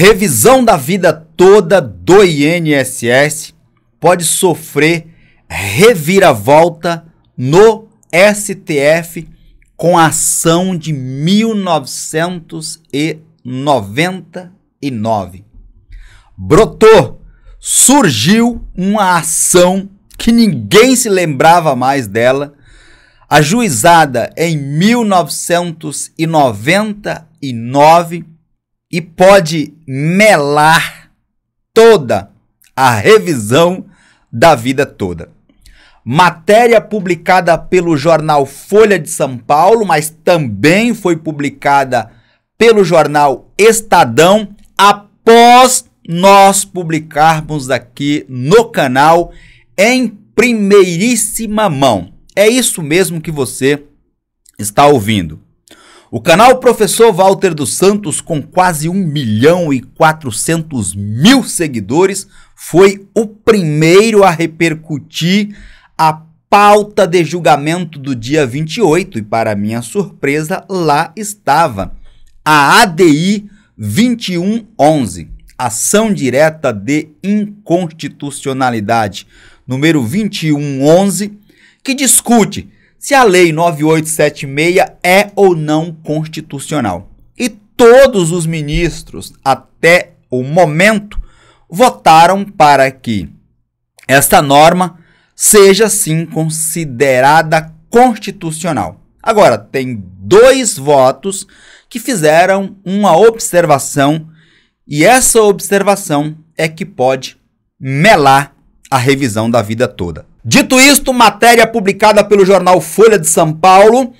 Revisão da vida toda do INSS pode sofrer reviravolta no STF com a ação de 1999. Brotou, surgiu uma ação que ninguém se lembrava mais dela, ajuizada em 1999 e pode melar toda a revisão da vida toda. Matéria publicada pelo jornal Folha de São Paulo, mas também foi publicada pelo jornal Estadão após nós publicarmos aqui no canal em primeiríssima mão. É isso mesmo que você está ouvindo. O canal Professor Walter dos Santos, com quase 1 milhão e 400 mil seguidores, foi o primeiro a repercutir a pauta de julgamento do dia 28, e para minha surpresa, lá estava a ADI 2111, Ação Direta de Inconstitucionalidade, número 2111, que discute se a Lei 9876 é ou não constitucional. E todos os ministros, até o momento, votaram para que esta norma seja sim considerada constitucional. Agora, tem dois votos que fizeram uma observação, e essa observação é que pode melar a revisão da vida toda. Dito isto, matéria publicada pelo jornal Folha de São Paulo,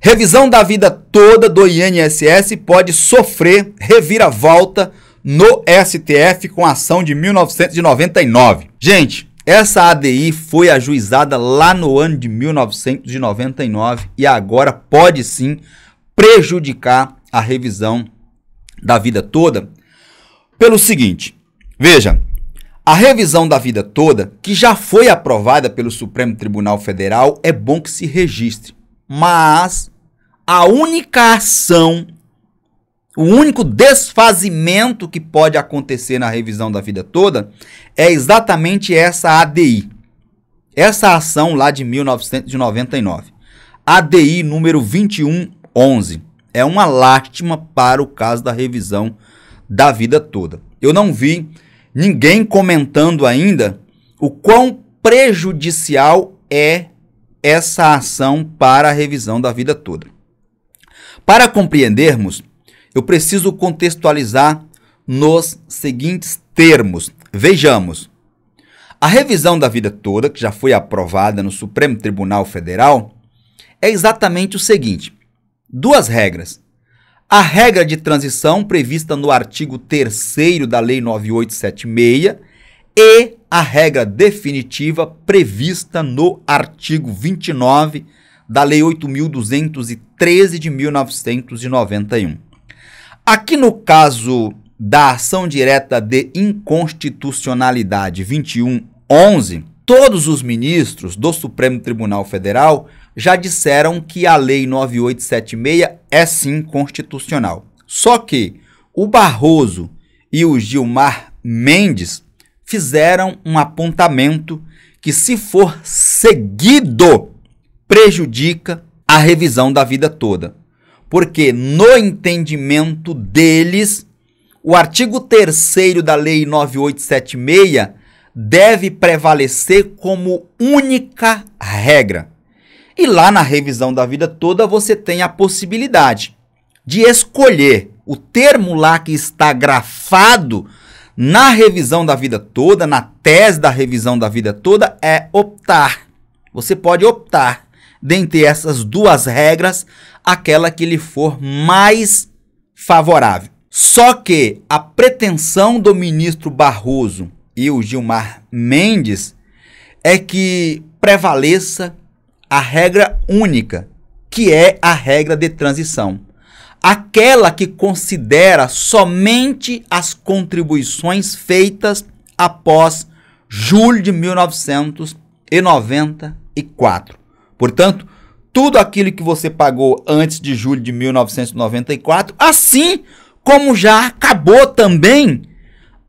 revisão da vida toda do INSS pode sofrer reviravolta no STF com ação de 1999. Gente, essa ADI foi ajuizada lá no ano de 1999 e agora pode sim prejudicar a revisão da vida toda pelo seguinte. Veja, a revisão da vida toda, que já foi aprovada pelo Supremo Tribunal Federal, é bom que se registre. Mas a única ação, o único desfazimento que pode acontecer na revisão da vida toda é exatamente essa ADI. Essa ação lá de 1999. ADI número 2111. É uma lástima para o caso da revisão da vida toda. Eu não vi ninguém comentando ainda o quão prejudicial é essa ação para a revisão da vida toda. Para compreendermos, eu preciso contextualizar nos seguintes termos. Vejamos. A revisão da vida toda, que já foi aprovada no Supremo Tribunal Federal, é exatamente o seguinte: duas regras. A regra de transição prevista no artigo 3 da Lei 9876 e a regra definitiva prevista no artigo 29 da Lei 8.213 de 1991. Aqui no caso da ação direta de inconstitucionalidade 2111, todos os ministros do Supremo Tribunal Federal já disseram que a Lei 9876 é sim constitucional. Só que o Barroso e o Gilmar Mendes fizeram um apontamento que, se for seguido, prejudica a revisão da vida toda. Porque, no entendimento deles, o artigo 3 da Lei 9876 deve prevalecer como única regra. E lá na revisão da vida toda você tem a possibilidade de escolher o termo lá que está grafado na revisão da vida toda, na tese da revisão da vida toda, é optar. Você pode optar dentre essas duas regras, aquela que lhe for mais favorável. Só que a pretensão do ministro Barroso e o Gilmar Mendes é que prevaleça a regra única, que é a regra de transição. Aquela que considera somente as contribuições feitas após julho de 1994. Portanto, tudo aquilo que você pagou antes de julho de 1994, assim como já acabou também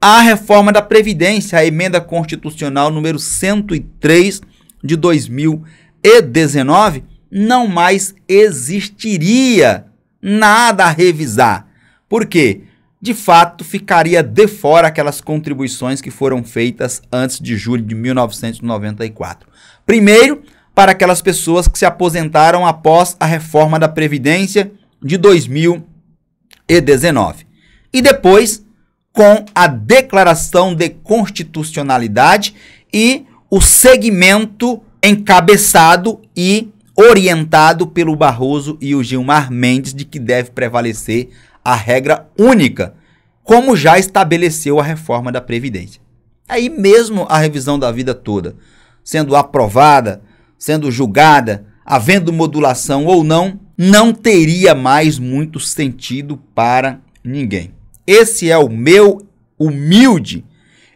a reforma da Previdência, a emenda constitucional número 103 de 2000 e 19, não mais existiria nada a revisar. Por quê? De fato, ficaria de fora aquelas contribuições que foram feitas antes de julho de 1994. Primeiro, para aquelas pessoas que se aposentaram após a reforma da Previdência de 2019. E depois, com a declaração de constitucionalidade e o segmento encabeçado e orientado pelo Barroso e o Gilmar Mendes de que deve prevalecer a regra única, como já estabeleceu a reforma da Previdência. Aí mesmo a revisão da vida toda, sendo aprovada, sendo julgada, havendo modulação ou não, não teria mais muito sentido para ninguém. Esse é o meu humilde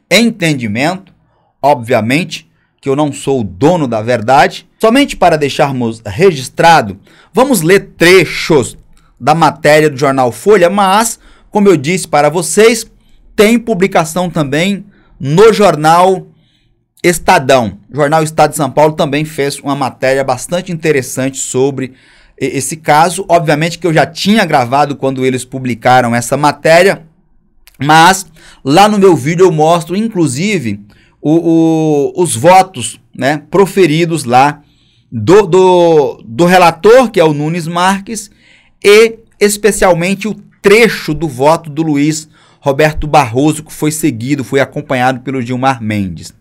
entendimento, obviamente que eu não sou o dono da verdade. Somente para deixarmos registrado, vamos ler trechos da matéria do jornal Folha, mas, como eu disse para vocês, tem publicação também no jornal Estadão. O jornal Estado de São Paulo também fez uma matéria bastante interessante sobre esse caso. Obviamente que eu já tinha gravado quando eles publicaram essa matéria, mas lá no meu vídeo eu mostro, inclusive, o, o, os votos né, proferidos lá do, do, do relator, que é o Nunes Marques, e especialmente o trecho do voto do Luiz Roberto Barroso, que foi seguido, foi acompanhado pelo Gilmar Mendes.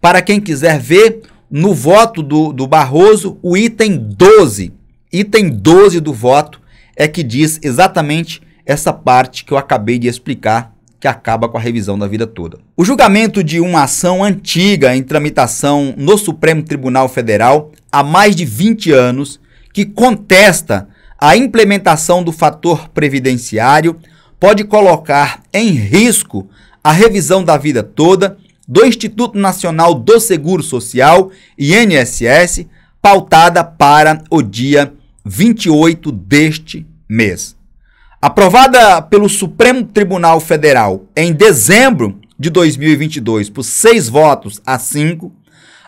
Para quem quiser ver, no voto do, do Barroso, o item 12, item 12 do voto, é que diz exatamente essa parte que eu acabei de explicar que acaba com a revisão da vida toda. O julgamento de uma ação antiga em tramitação no Supremo Tribunal Federal há mais de 20 anos, que contesta a implementação do fator previdenciário, pode colocar em risco a revisão da vida toda do Instituto Nacional do Seguro Social, INSS, pautada para o dia 28 deste mês. Aprovada pelo Supremo Tribunal Federal em dezembro de 2022 por seis votos a cinco,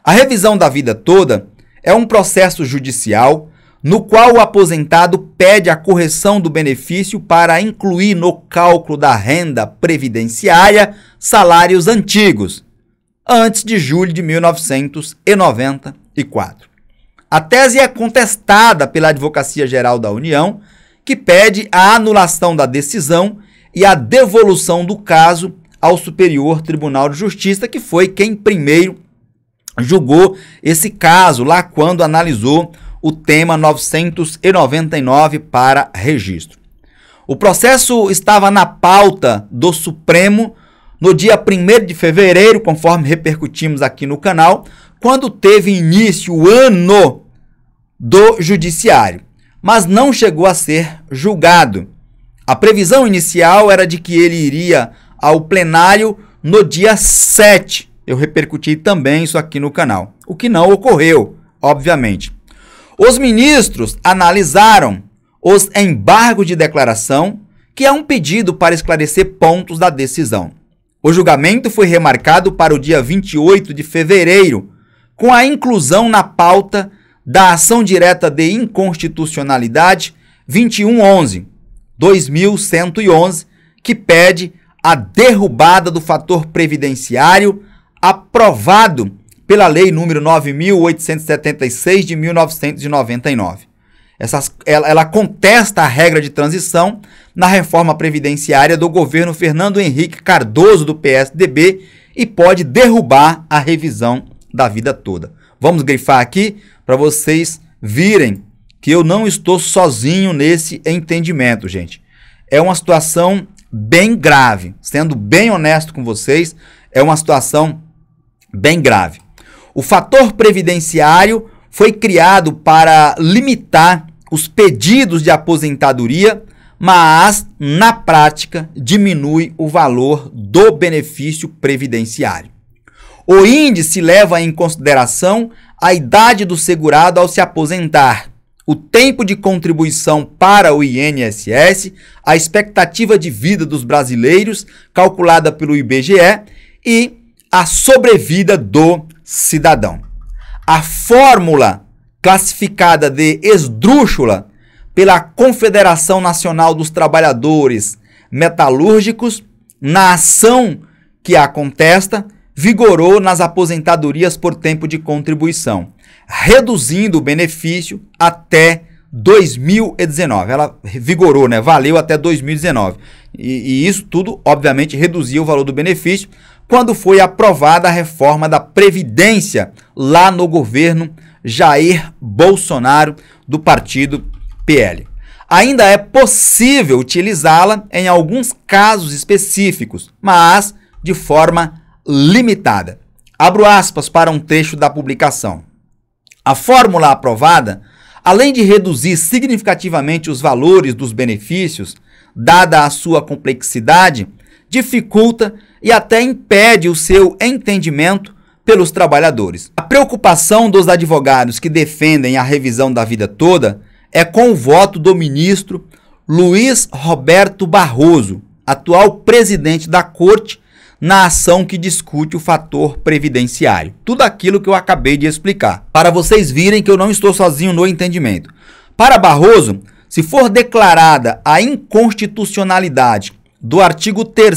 a revisão da vida toda é um processo judicial no qual o aposentado pede a correção do benefício para incluir no cálculo da renda previdenciária salários antigos, antes de julho de 1994. A tese é contestada pela Advocacia Geral da União que pede a anulação da decisão e a devolução do caso ao Superior Tribunal de Justiça, que foi quem primeiro julgou esse caso lá quando analisou o tema 999 para registro. O processo estava na pauta do Supremo no dia 1 de fevereiro, conforme repercutimos aqui no canal, quando teve início o ano do Judiciário mas não chegou a ser julgado. A previsão inicial era de que ele iria ao plenário no dia 7. Eu repercuti também isso aqui no canal, o que não ocorreu, obviamente. Os ministros analisaram os embargos de declaração, que é um pedido para esclarecer pontos da decisão. O julgamento foi remarcado para o dia 28 de fevereiro, com a inclusão na pauta da ação direta de inconstitucionalidade 2111 2111 que pede a derrubada do fator previdenciário aprovado pela lei número 9876 de 1999. Essa, ela, ela contesta a regra de transição na reforma previdenciária do governo Fernando Henrique Cardoso do PSDB e pode derrubar a revisão da vida toda. Vamos grifar aqui para vocês virem que eu não estou sozinho nesse entendimento, gente. É uma situação bem grave. Sendo bem honesto com vocês, é uma situação bem grave. O fator previdenciário foi criado para limitar os pedidos de aposentadoria, mas na prática diminui o valor do benefício previdenciário. O índice leva em consideração a idade do segurado ao se aposentar, o tempo de contribuição para o INSS, a expectativa de vida dos brasileiros, calculada pelo IBGE, e a sobrevida do cidadão. A fórmula classificada de esdrúxula pela Confederação Nacional dos Trabalhadores Metalúrgicos, na ação que a contesta, vigorou nas aposentadorias por tempo de contribuição, reduzindo o benefício até 2019. Ela vigorou, né? Valeu até 2019. E, e, isso tudo, obviamente, reduziu o valor do benefício quando foi aprovada a reforma da Previdência lá no governo Jair Bolsonaro, do partido PL. Ainda é possível utilizá-la em alguns casos específicos, mas de forma limitada. Abro aspas para um trecho da publicação. A fórmula aprovada, além de reduzir significativamente os valores dos benefícios, dada a sua complexidade, dificulta e até impede o seu entendimento pelos trabalhadores. A preocupação dos advogados que defendem a revisão da vida toda é com o voto do ministro Luiz Roberto Barroso, atual presidente da Corte na ação que discute o fator previdenciário. Tudo aquilo que eu acabei de explicar, para vocês virem que eu não estou sozinho no entendimento. Para Barroso, se for declarada a inconstitucionalidade do artigo 3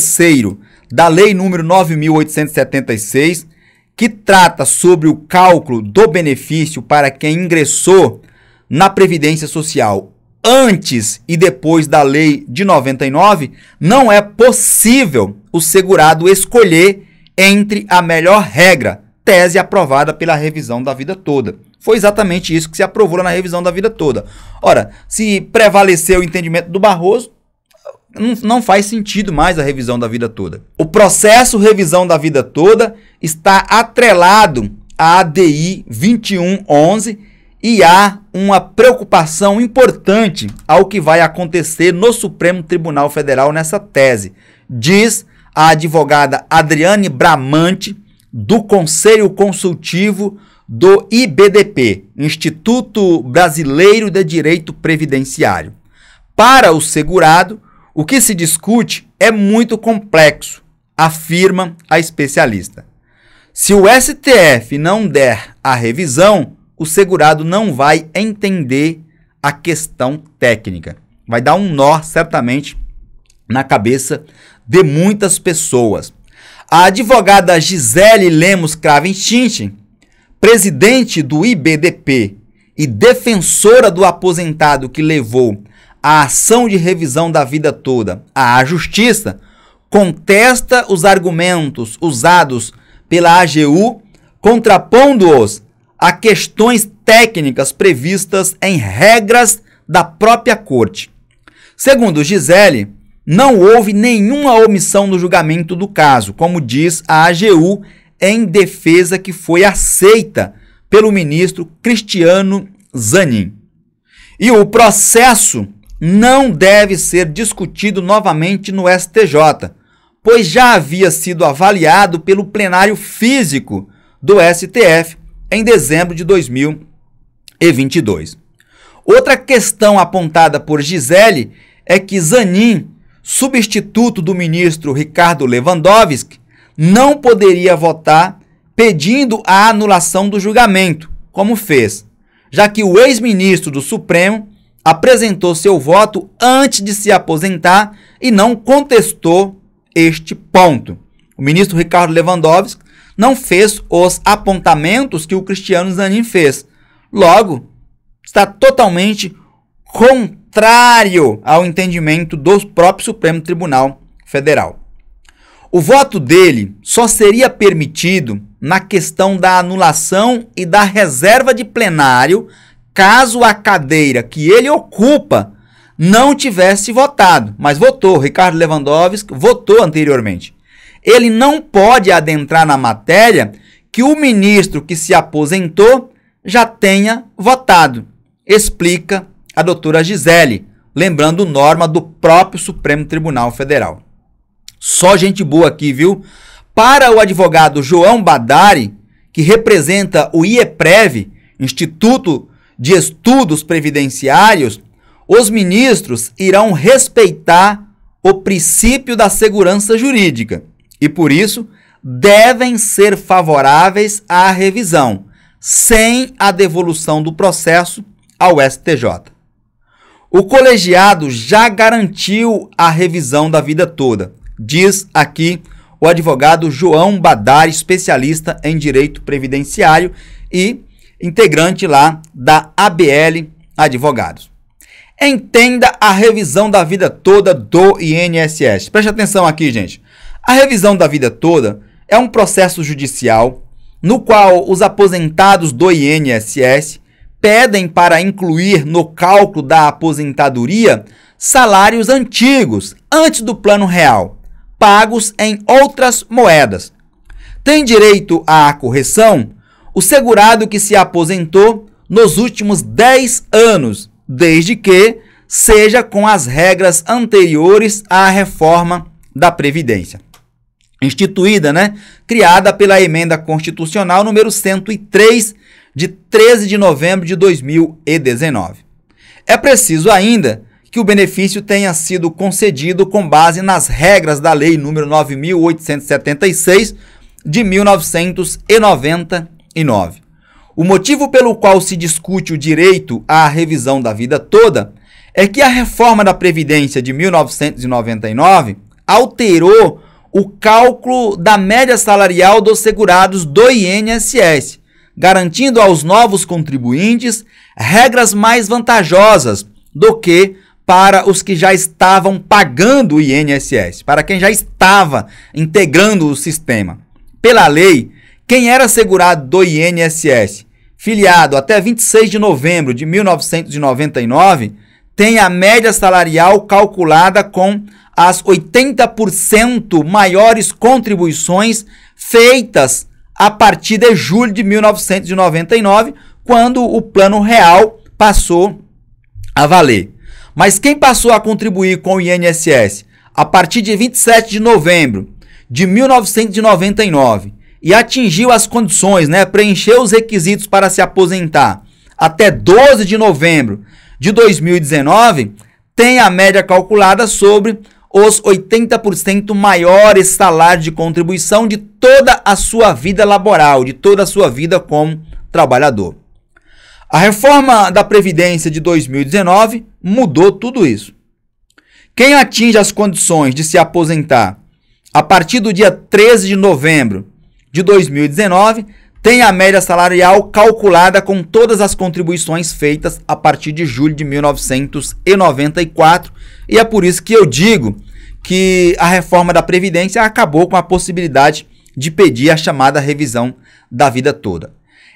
da Lei número 9876, que trata sobre o cálculo do benefício para quem ingressou na previdência social antes e depois da lei de 99, não é possível o segurado escolher entre a melhor regra, tese aprovada pela revisão da vida toda. Foi exatamente isso que se aprovou na revisão da vida toda. Ora, se prevaleceu o entendimento do Barroso, não, faz sentido mais a revisão da vida toda. O processo revisão da vida toda está atrelado à ADI 2111 e há uma preocupação importante ao que vai acontecer no Supremo Tribunal Federal nessa tese. Diz a advogada Adriane Bramante, do Conselho Consultivo do IBDP, Instituto Brasileiro de Direito Previdenciário. Para o segurado, o que se discute é muito complexo, afirma a especialista. Se o STF não der a revisão, o segurado não vai entender a questão técnica. Vai dar um nó, certamente, na cabeça de muitas pessoas. A advogada Gisele Lemos Craventintin, presidente do IBDP e defensora do aposentado que levou a ação de revisão da vida toda à justiça, contesta os argumentos usados pela AGU, contrapondo-os a questões técnicas previstas em regras da própria corte. Segundo Gisele, não houve nenhuma omissão no julgamento do caso, como diz a AGU em defesa que foi aceita pelo ministro Cristiano Zanin. E o processo não deve ser discutido novamente no STJ, pois já havia sido avaliado pelo plenário físico do STF em dezembro de 2022. Outra questão apontada por Gisele é que Zanin substituto do ministro Ricardo Lewandowski, não poderia votar pedindo a anulação do julgamento, como fez, já que o ex-ministro do Supremo apresentou seu voto antes de se aposentar e não contestou este ponto. O ministro Ricardo Lewandowski não fez os apontamentos que o Cristiano Zanin fez. Logo, está totalmente contrário contrário ao entendimento do próprio Supremo Tribunal Federal. O voto dele só seria permitido na questão da anulação e da reserva de plenário caso a cadeira que ele ocupa não tivesse votado, mas votou. Ricardo Lewandowski votou anteriormente. Ele não pode adentrar na matéria que o ministro que se aposentou já tenha votado, explica a doutora Gisele, lembrando norma do próprio Supremo Tribunal Federal. Só gente boa aqui, viu? Para o advogado João Badari, que representa o IEPREV, Instituto de Estudos Previdenciários, os ministros irão respeitar o princípio da segurança jurídica e, por isso, devem ser favoráveis à revisão, sem a devolução do processo ao STJ. O colegiado já garantiu a revisão da vida toda, diz aqui o advogado João Badar, especialista em direito previdenciário e integrante lá da ABL Advogados. Entenda a revisão da vida toda do INSS. Preste atenção aqui, gente. A revisão da vida toda é um processo judicial no qual os aposentados do INSS pedem para incluir no cálculo da aposentadoria salários antigos, antes do Plano Real, pagos em outras moedas. Tem direito à correção o segurado que se aposentou nos últimos 10 anos, desde que seja com as regras anteriores à reforma da Previdência. Instituída, né? Criada pela emenda constitucional número 103 de 13 de novembro de 2019. É preciso ainda que o benefício tenha sido concedido com base nas regras da Lei nº 9876 de 1999. O motivo pelo qual se discute o direito à revisão da vida toda é que a reforma da previdência de 1999 alterou o cálculo da média salarial dos segurados do INSS garantindo aos novos contribuintes regras mais vantajosas do que para os que já estavam pagando o INSS, para quem já estava integrando o sistema. Pela lei, quem era segurado do INSS, filiado até 26 de novembro de 1999, tem a média salarial calculada com as 80% maiores contribuições feitas a partir de julho de 1999, quando o Plano Real passou a valer. Mas quem passou a contribuir com o INSS a partir de 27 de novembro de 1999 e atingiu as condições, né, preencheu os requisitos para se aposentar até 12 de novembro de 2019, tem a média calculada sobre os 80% maior salário de contribuição de toda a sua vida laboral, de toda a sua vida como trabalhador. A reforma da Previdência de 2019 mudou tudo isso. Quem atinge as condições de se aposentar a partir do dia 13 de novembro de 2019 tem a média salarial calculada com todas as contribuições feitas a partir de julho de 1994, e é por isso que eu digo que a reforma da Previdência acabou com a possibilidade de pedir a chamada revisão da vida toda.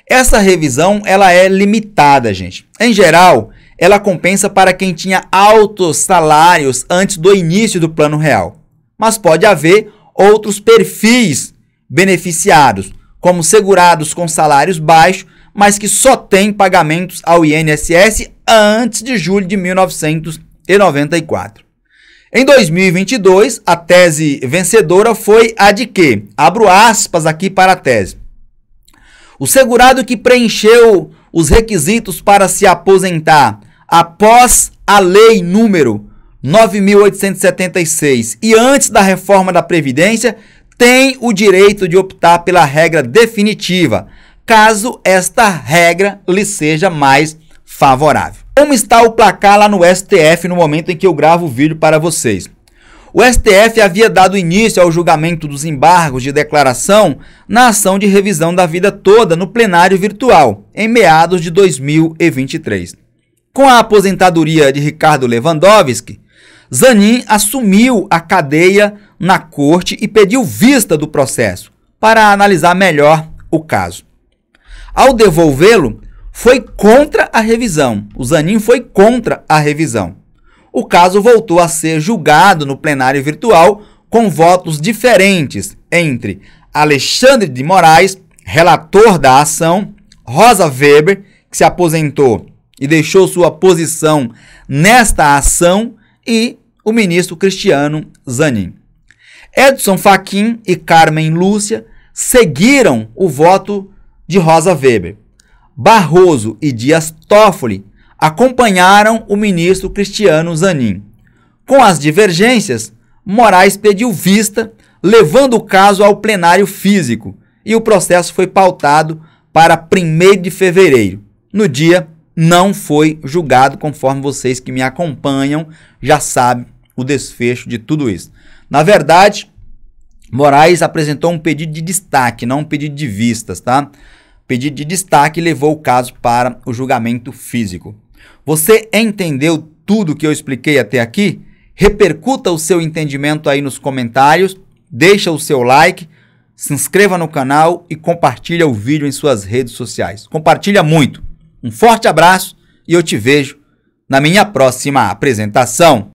Essa revisão ela é limitada, gente. Em geral, ela compensa para quem tinha altos salários antes do início do plano real. Mas pode haver outros perfis beneficiados, como segurados com salários baixos, mas que só têm pagamentos ao INSS antes de julho de 1994. Em 2022, a tese vencedora foi a de que, abro aspas aqui para a tese, o segurado que preencheu os requisitos para se aposentar após a lei número 9.876 e antes da reforma da Previdência tem o direito de optar pela regra definitiva, caso esta regra lhe seja mais favorável. Como está o placar lá no STF no momento em que eu gravo o vídeo para vocês? O STF havia dado início ao julgamento dos embargos de declaração na ação de revisão da vida toda no plenário virtual, em meados de 2023. Com a aposentadoria de Ricardo Lewandowski, Zanin assumiu a cadeia na corte e pediu vista do processo para analisar melhor o caso. Ao devolvê-lo, foi contra a revisão. O Zanin foi contra a revisão. O caso voltou a ser julgado no plenário virtual com votos diferentes entre Alexandre de Moraes, relator da ação, Rosa Weber, que se aposentou e deixou sua posição nesta ação, e o ministro Cristiano Zanin. Edson Fachin e Carmen Lúcia seguiram o voto de Rosa Weber. Barroso e Dias Toffoli acompanharam o ministro Cristiano Zanin. Com as divergências, Moraes pediu vista, levando o caso ao plenário físico, e o processo foi pautado para 1 de fevereiro. No dia, não foi julgado, conforme vocês que me acompanham já sabem o desfecho de tudo isso. Na verdade, Moraes apresentou um pedido de destaque, não um pedido de vistas, tá? Pedido de destaque levou o caso para o julgamento físico. Você entendeu tudo que eu expliquei até aqui? Repercuta o seu entendimento aí nos comentários, deixa o seu like, se inscreva no canal e compartilha o vídeo em suas redes sociais. Compartilha muito. Um forte abraço e eu te vejo na minha próxima apresentação.